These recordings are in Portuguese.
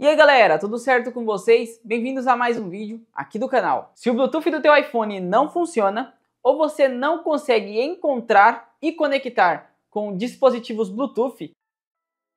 E aí galera, tudo certo com vocês? Bem-vindos a mais um vídeo aqui do canal. Se o Bluetooth do teu iPhone não funciona, ou você não consegue encontrar e conectar com dispositivos Bluetooth,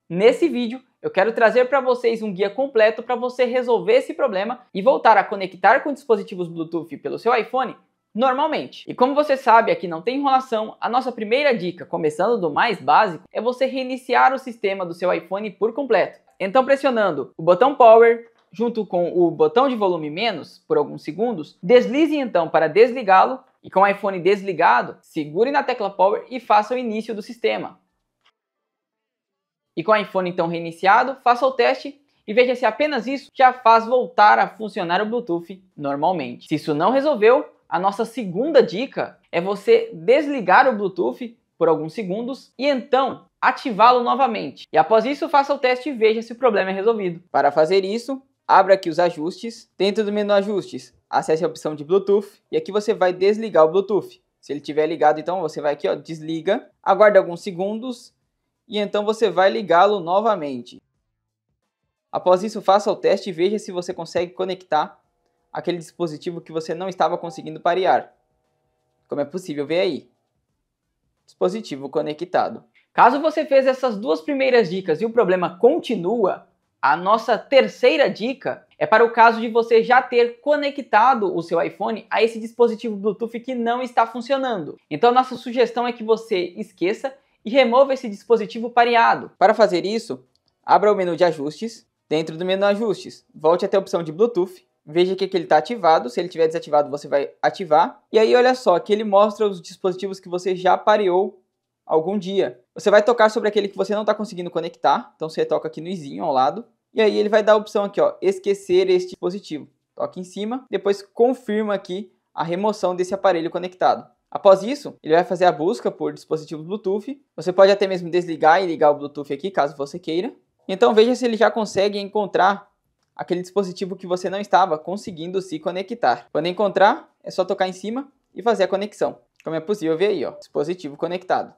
nesse vídeo eu quero trazer para vocês um guia completo para você resolver esse problema e voltar a conectar com dispositivos Bluetooth pelo seu iPhone normalmente. E como você sabe, aqui não tem enrolação, a nossa primeira dica, começando do mais básico, é você reiniciar o sistema do seu iPhone por completo. Então pressionando o botão Power junto com o botão de volume menos por alguns segundos, deslize então para desligá-lo e com o iPhone desligado, segure na tecla Power e faça o início do sistema. E com o iPhone então reiniciado, faça o teste e veja se apenas isso já faz voltar a funcionar o Bluetooth normalmente. Se isso não resolveu, a nossa segunda dica é você desligar o Bluetooth por alguns segundos e então ativá-lo novamente. E após isso, faça o teste e veja se o problema é resolvido. Para fazer isso, abra aqui os ajustes. Dentro do menu ajustes, acesse a opção de Bluetooth e aqui você vai desligar o Bluetooth. Se ele estiver ligado, então você vai aqui, ó, desliga, aguarda alguns segundos e então você vai ligá-lo novamente. Após isso, faça o teste e veja se você consegue conectar aquele dispositivo que você não estava conseguindo parear, como é possível ver aí. Dispositivo conectado. Caso você fez essas duas primeiras dicas e o problema continua, a nossa terceira dica é para o caso de você já ter conectado o seu iPhone a esse dispositivo Bluetooth que não está funcionando. Então, nossa sugestão é que você esqueça e remova esse dispositivo pareado. Para fazer isso, abra o menu de ajustes. Dentro do menu ajustes, volte até a opção de Bluetooth Veja que ele está ativado, se ele estiver desativado você vai ativar. E aí olha só, que ele mostra os dispositivos que você já pareou algum dia. Você vai tocar sobre aquele que você não está conseguindo conectar, então você toca aqui no izinho ao lado. E aí ele vai dar a opção aqui, ó, esquecer este dispositivo. Toque em cima, depois confirma aqui a remoção desse aparelho conectado. Após isso, ele vai fazer a busca por dispositivo Bluetooth. Você pode até mesmo desligar e ligar o Bluetooth aqui, caso você queira. Então veja se ele já consegue encontrar aquele dispositivo que você não estava conseguindo se conectar. Quando encontrar, é só tocar em cima e fazer a conexão. Como é possível ver aí, ó, dispositivo conectado.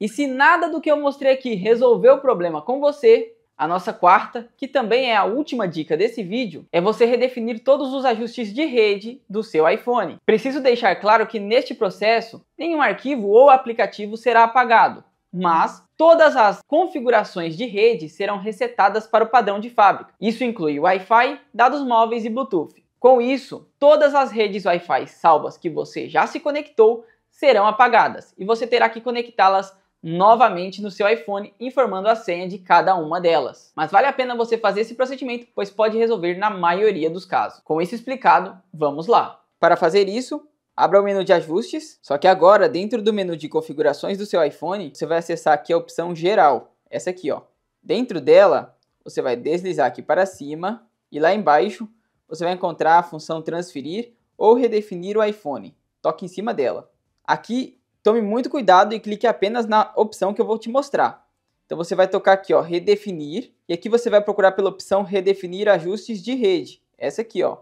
E se nada do que eu mostrei aqui resolveu o problema com você, a nossa quarta, que também é a última dica desse vídeo, é você redefinir todos os ajustes de rede do seu iPhone. Preciso deixar claro que neste processo, nenhum arquivo ou aplicativo será apagado mas todas as configurações de rede serão resetadas para o padrão de fábrica. Isso inclui Wi-Fi, dados móveis e Bluetooth. Com isso, todas as redes Wi-Fi salvas que você já se conectou serão apagadas e você terá que conectá-las novamente no seu iPhone, informando a senha de cada uma delas. Mas vale a pena você fazer esse procedimento, pois pode resolver na maioria dos casos. Com isso explicado, vamos lá. Para fazer isso, Abra o menu de ajustes, só que agora dentro do menu de configurações do seu iPhone, você vai acessar aqui a opção geral, essa aqui ó. Dentro dela, você vai deslizar aqui para cima e lá embaixo você vai encontrar a função transferir ou redefinir o iPhone. Toque em cima dela. Aqui, tome muito cuidado e clique apenas na opção que eu vou te mostrar. Então você vai tocar aqui ó, redefinir e aqui você vai procurar pela opção redefinir ajustes de rede, essa aqui ó.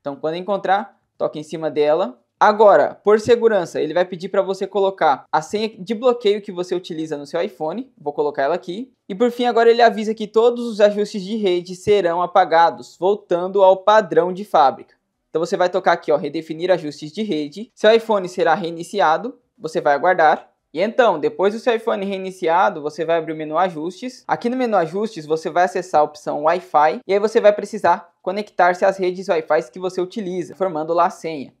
Então quando encontrar, toque em cima dela Agora, por segurança, ele vai pedir para você colocar a senha de bloqueio que você utiliza no seu iPhone. Vou colocar ela aqui. E por fim, agora ele avisa que todos os ajustes de rede serão apagados, voltando ao padrão de fábrica. Então você vai tocar aqui, ó, redefinir ajustes de rede. Seu iPhone será reiniciado, você vai aguardar. E então, depois do seu iPhone reiniciado, você vai abrir o menu Ajustes. Aqui no menu Ajustes, você vai acessar a opção Wi-Fi e aí você vai precisar conectar-se às redes Wi-Fi que você utiliza, formando lá a senha.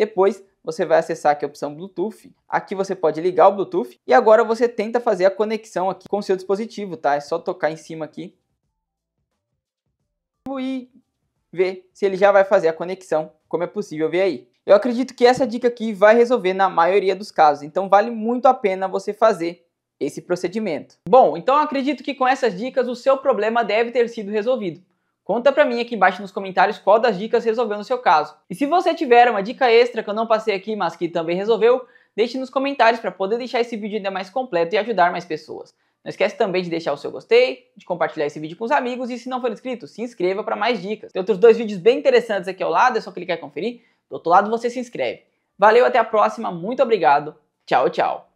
Depois você vai acessar aqui a opção Bluetooth. Aqui você pode ligar o Bluetooth e agora você tenta fazer a conexão aqui com o seu dispositivo, tá? É só tocar em cima aqui e ver se ele já vai fazer a conexão, como é possível ver aí. Eu acredito que essa dica aqui vai resolver na maioria dos casos, então vale muito a pena você fazer esse procedimento. Bom, então acredito que com essas dicas o seu problema deve ter sido resolvido. Conta pra mim aqui embaixo nos comentários qual das dicas resolveu no seu caso. E se você tiver uma dica extra que eu não passei aqui, mas que também resolveu, deixe nos comentários para poder deixar esse vídeo ainda mais completo e ajudar mais pessoas. Não esquece também de deixar o seu gostei, de compartilhar esse vídeo com os amigos e se não for inscrito, se inscreva para mais dicas. Tem outros dois vídeos bem interessantes aqui ao lado, é só clicar e conferir. Do outro lado você se inscreve. Valeu, até a próxima, muito obrigado, tchau, tchau.